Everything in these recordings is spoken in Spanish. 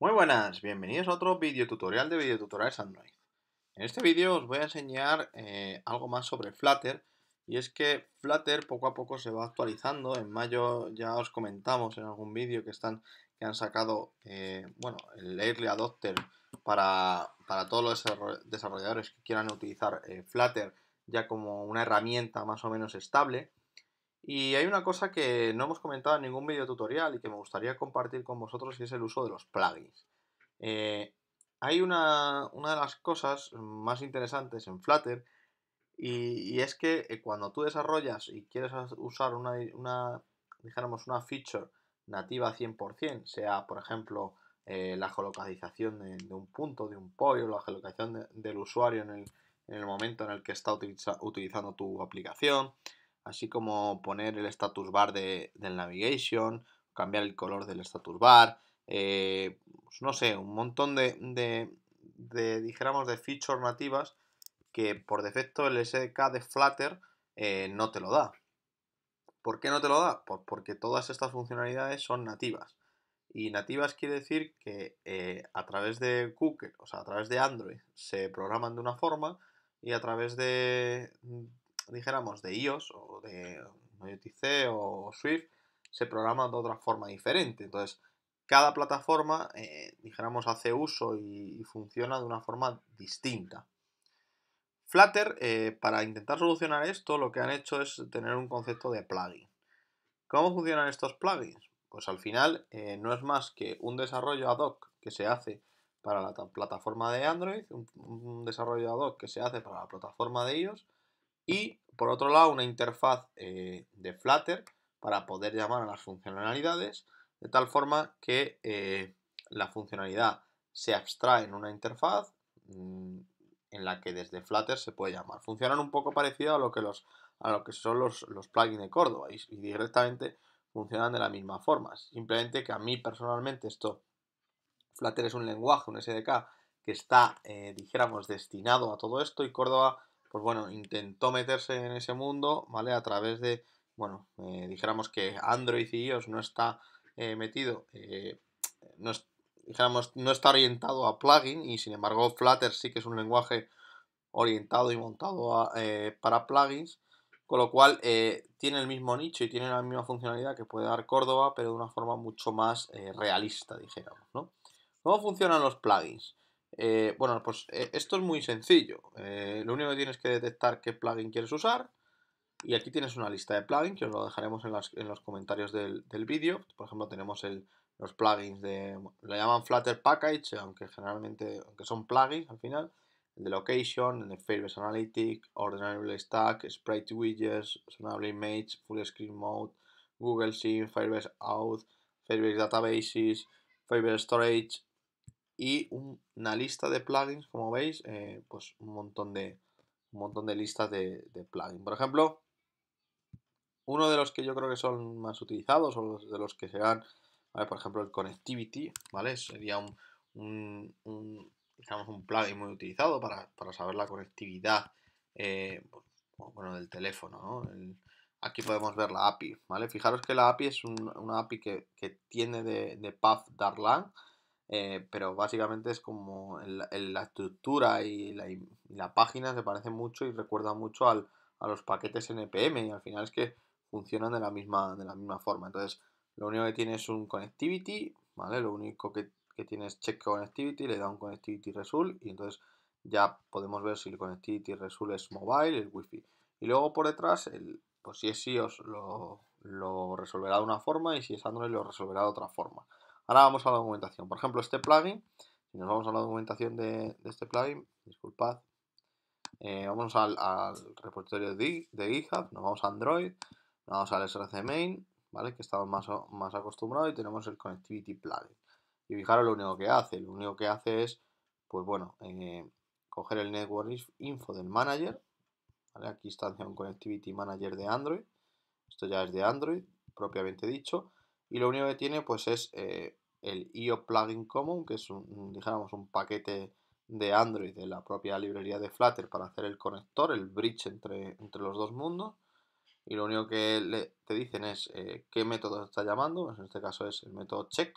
Muy buenas, bienvenidos a otro video tutorial de Videotutoriales Android. En este vídeo os voy a enseñar eh, algo más sobre Flutter y es que Flutter poco a poco se va actualizando. En mayo ya os comentamos en algún vídeo que, están, que han sacado eh, bueno, el Early Adopter para, todos los desarrolladores que quieran utilizar eh, Flutter ya como una herramienta más o menos estable. Y hay una cosa que no hemos comentado en ningún vídeo tutorial y que me gustaría compartir con vosotros y es el uso de los plugins. Eh, hay una, de las cosas más interesantes en Flutter y, es que eh, cuando tú desarrollas y quieres usar una, una dijéramos, una feature nativa 100%, sea por ejemplo eh, la geolocalización de, un punto, de un pollo, la geolocalización del usuario en el, momento en el que está utilizando tu aplicación, así como poner el status bar de, del navigation, cambiar el color del status bar, eh, pues no sé, un montón de, de, dijéramos, de features nativas que por defecto el SDK de Flutter eh, no te lo da. ¿Por qué no te lo da? Pues porque todas estas funcionalidades son nativas. Y nativas quiere decir que eh, a través de Google, o sea, a través de Android, se programan de una forma y a través de, mm, dijéramos, de iOS, de o Swift se programa de otra forma diferente. Entonces, cada plataforma, eh, dijéramos, hace uso y, funciona de una forma distinta. Flutter, eh, para intentar solucionar esto, lo que han hecho es tener un concepto de plugin. ¿Cómo funcionan estos plugins? Pues al final eh, no es más que un desarrollo ad hoc que se hace para la plataforma de Android, un, un desarrollo ad hoc que se hace para la plataforma de iOS y por otro lado, una interfaz eh, de Flutter para poder llamar a las funcionalidades, de tal forma que eh, la funcionalidad se abstrae en una interfaz mm, en la que desde Flutter se puede llamar. Funcionan un poco parecido a lo que, a lo que son los, plugins de Córdoba y, directamente funcionan de la misma forma. Simplemente que a mí personalmente esto, Flutter es un lenguaje, un SDK, que está, eh, dijéramos, destinado a todo esto y Córdoba pues bueno, intentó meterse en ese mundo, ¿vale? A través de, bueno, eh, dijéramos que Android y iOS no está eh, metido, eh, no, dijéramos, no está orientado a plugin y sin embargo Flutter sí que es un lenguaje orientado y montado para plugins, con lo cual tiene el mismo nicho y tiene la misma funcionalidad que puede dar Córdoba, pero de una forma mucho más realista, dijéramos, ¿Cómo funcionan los plugins? Eh, bueno, pues eh, esto es muy sencillo. Eh, lo único que tienes que detectar qué plugin quieres usar. Y aquí tienes una lista de plugins que os lo dejaremos en, los comentarios del, vídeo. Por ejemplo, tenemos los plugins de. Lo llaman Flutter Package, aunque generalmente aunque son plugins al final. El de Location, el de Firebase Analytics, Ordinary Stack, Sprite Widgets, Sonable Image, Full Screen Mode, Google Sync, Firebase Out, Firebase Databases, Firebase Storage, y una lista de plugins, como veis, eh, pues un montón de, un montón de listas de, plugins. Por ejemplo, uno de los que yo creo que son más utilizados o de los que serán, por ejemplo, el Connectivity, ¿vale? Sería un, plugin muy utilizado para, saber la conectividad eh, pues, del teléfono, aquí podemos ver la API, ¿vale? Fijaros que la API es un, una API que, tiene de, de Path Darlang, eh, pero básicamente es como la estructura y la, página se parece mucho y recuerda mucho al, a los paquetes NPM y al final es que funcionan de la misma, de la misma forma. Entonces, lo único que tiene es un connectivity, ¿vale? Lo único que, tiene es check connectivity, le da un connectivity result y entonces ya podemos ver si el connectivity result es mobile, el wifi. Y luego por detrás, el, pues si es iOS lo, lo resolverá de una forma y si es Android lo resolverá de otra forma. Ahora vamos a la documentación. Por ejemplo, este plugin, si nos vamos a la documentación de, este plugin, disculpad, eh, vamos al, repositorio de, GitHub, nos vamos a Android, nos vamos al SRC main, ¿vale? que estamos más, más acostumbrados y tenemos el connectivity plugin. Y fijaros lo único que hace, lo único que hace es, pues bueno, eh, coger el network info del manager, ¿vale? aquí está un connectivity manager de Android, esto ya es de Android, propiamente dicho, y lo único que tiene pues es eh, el IO Plugin Common, que es un, un paquete de Android de la propia librería de Flutter para hacer el conector, el bridge entre, entre los dos mundos. Y lo único que te dicen es eh, qué método está llamando, en este caso es el método check.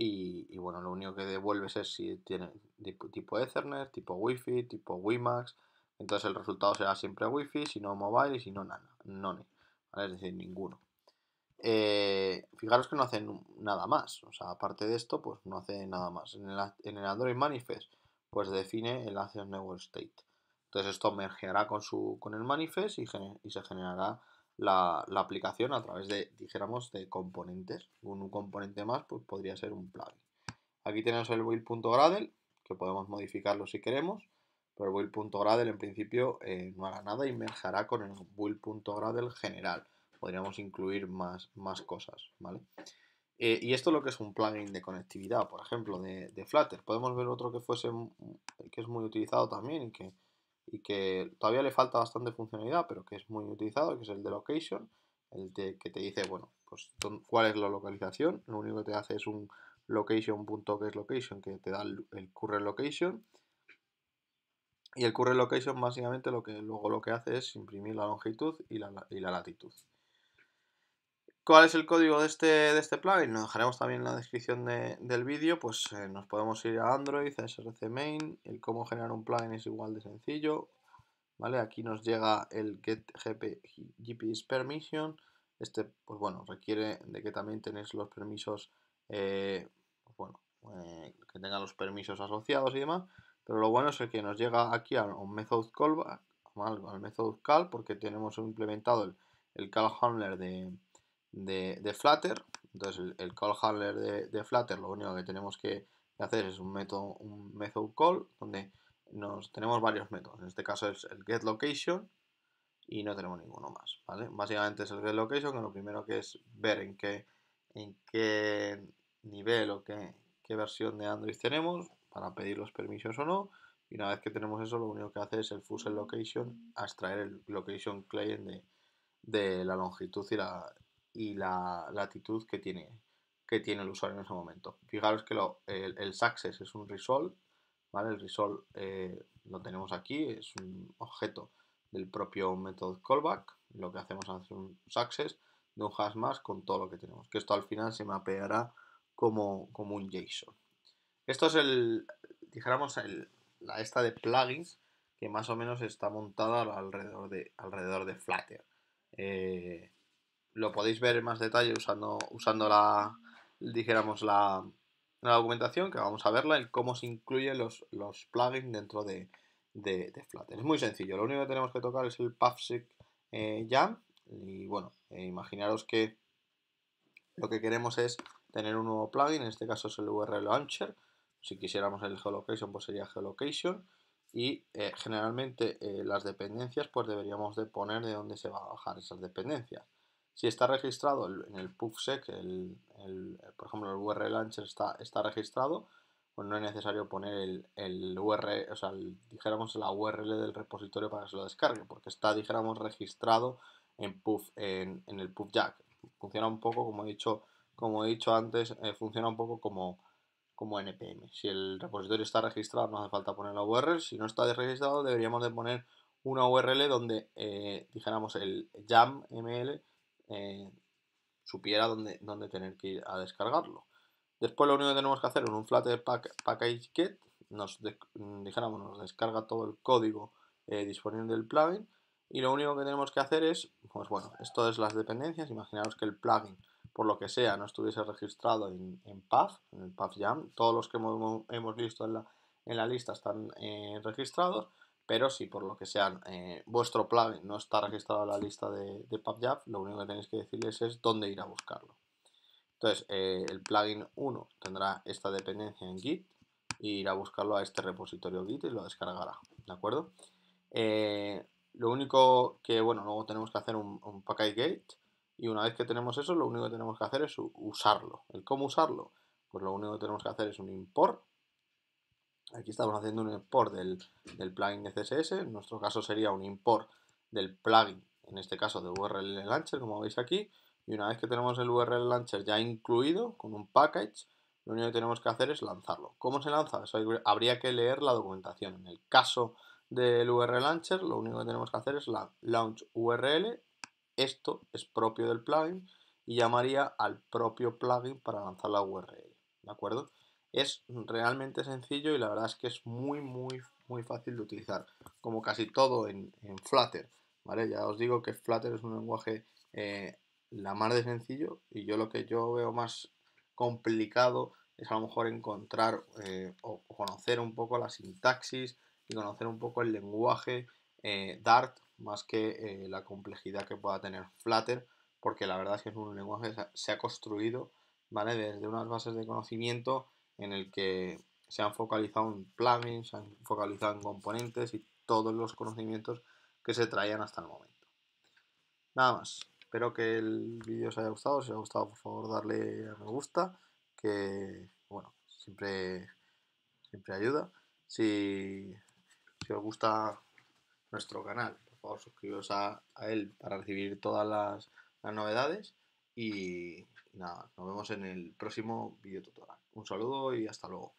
Y, bueno, lo único que devuelves es si tiene tipo, Ethernet, tipo Wi-Fi, tipo WiMAX. Entonces el resultado será siempre Wi-Fi, si no mobile y si no nada, Es decir, ninguno. Eh, fijaros que no hace nada más. O sea, aparte de esto, pues no hace nada más. En el, Android Manifest, pues define el Action Network State. Entonces esto mergeará con, su, con el manifest y, se generará la, aplicación a través de, dijéramos, de componentes. Un, componente más pues podría ser un plugin. Aquí tenemos el build.gradle, que podemos modificarlo si queremos, pero el build.gradle en principio eh, no hará nada y mergeará con el build.gradle general podríamos incluir más, más cosas, ¿vale? Eh, y esto es lo que es un plugin de conectividad, por ejemplo, de, Flutter. Podemos ver otro que fuese que es muy utilizado también y que, todavía le falta bastante funcionalidad, pero que es muy utilizado, que es el de location, el que te dice, bueno, pues cuál es la localización. Lo único que te hace es un location.getLocation que te da el, current location. Y el current location básicamente lo que luego lo que hace es imprimir la longitud y la, y la latitud. ¿Cuál es el código de este, de este plugin? Lo dejaremos también en la descripción del vídeo. Pues eh, nos podemos ir a Android, a SRC Main. El cómo generar un plugin es igual de sencillo. ¿Vale? Aquí nos llega el get permission. Este, pues bueno, requiere de que también tenéis los permisos, eh, bueno, eh, que tengan los permisos asociados y demás. Pero lo bueno es que nos llega aquí a un method callback, al, al method call, porque tenemos implementado el, el call handler de de, Flutter. Entonces el, call handler de, Flutter lo único que tenemos que hacer es un método, un method call, donde nos, tenemos varios métodos. En este caso es el getLocation y no tenemos ninguno más. Básicamente es el getLocation, que lo primero que es ver en qué, en qué nivel o qué, qué versión de Android tenemos para pedir los permisos o no. Y una vez que tenemos eso, lo único que hace es el fusel location, extraer el location client de la longitud y la, y la, latitud que tiene, que tiene el usuario en ese momento. Fijaros que el, success es un resolve, ¿vale? El resolve eh, lo tenemos aquí, es un objeto del propio método callback. Lo que hacemos es un success de un hash más con todo lo que tenemos. Que esto al final se mapeará como, como un JSON. Esto es el, dijéramos, la esta de plugins que más o menos está montada alrededor de, alrededor de Flutter. Eh, lo podéis ver en más detalle usando, usando la, dijéramos, la, documentación, que vamos a verla, el cómo se incluyen los, plugins dentro de, de, Flutter. Es muy sencillo, lo único que tenemos que tocar es el PubSec eh, jam y bueno, eh, imaginaros que lo que queremos es tener un nuevo plugin, en este caso es el URL Launcher, si quisiéramos el Geolocation, pues sería Geolocation, y eh, generalmente las dependencias, pues deberíamos de poner de dónde se va a bajar esas dependencias si está registrado en el PUFSEC, el, por ejemplo, el URL launcher está, está registrado, pues no es necesario poner el, URL, o sea, dijéramos la URL del repositorio para que se lo descargue, porque está, dijéramos, registrado en, en, en el PubJack. Funciona un poco, como he dicho, como dicho antes, eh, funciona un poco como, como NPM. Si el repositorio está registrado, no hace falta poner la URL. Si no está registrado, deberíamos de poner una URL donde, eh, dijéramos, el YAML eh, supiera dónde, dónde tener que ir a descargarlo. Después lo único que tenemos que hacer en un Flutter pack, Package kit nos, mm, nos descarga todo el código eh, disponible del plugin y lo único que tenemos que hacer es, pues bueno, esto es las dependencias, Imaginaos que el plugin por lo que sea no estuviese registrado en, en Path, en el PathJam, todos los que hemos, visto en la, lista están eh, registrados, pero si por lo que sea eh, vuestro plugin no está registrado en la lista de, PubJab, lo único que tenéis que decirles es dónde ir a buscarlo. Entonces, eh, el plugin 1 tendrá esta dependencia en Git y irá a buscarlo a este repositorio Git y lo descargará. ¿De acuerdo? Eh, lo único que, bueno, luego tenemos que hacer un, package gate y una vez que tenemos eso, lo único que tenemos que hacer es usarlo. ¿El cómo usarlo? Pues lo único que tenemos que hacer es un import Aquí estamos haciendo un import del, plugin CSS, en nuestro caso sería un import del plugin, en este caso de URL Launcher, como veis aquí, y una vez que tenemos el URL Launcher ya incluido con un package, lo único que tenemos que hacer es lanzarlo. ¿Cómo se lanza? habría que leer la documentación. En el caso del URL Launcher, lo único que tenemos que hacer es la launch URL, esto es propio del plugin, y llamaría al propio plugin para lanzar la URL, ¿de acuerdo? Es realmente sencillo y la verdad es que es muy, muy, muy fácil de utilizar, como casi todo en, Flutter, ¿vale? Ya os digo que Flutter es un lenguaje eh, la más de sencillo y yo lo que yo veo más complicado es a lo mejor encontrar eh, o conocer un poco la sintaxis y conocer un poco el lenguaje eh, Dart más que la complejidad que pueda tener Flutter, porque la verdad es que es un lenguaje que se ha construido, ¿vale? Desde unas bases de conocimiento en el que se han focalizado en plugins, se han focalizado en componentes y todos los conocimientos que se traían hasta el momento. Nada más, espero que el vídeo os haya gustado, si os ha gustado por favor darle a me gusta, que bueno, siempre, siempre ayuda. Si, os gusta nuestro canal, por favor suscribiros a, él para recibir todas las, novedades y, y nada, nos vemos en el próximo vídeo tutorial. Un saludo y hasta luego.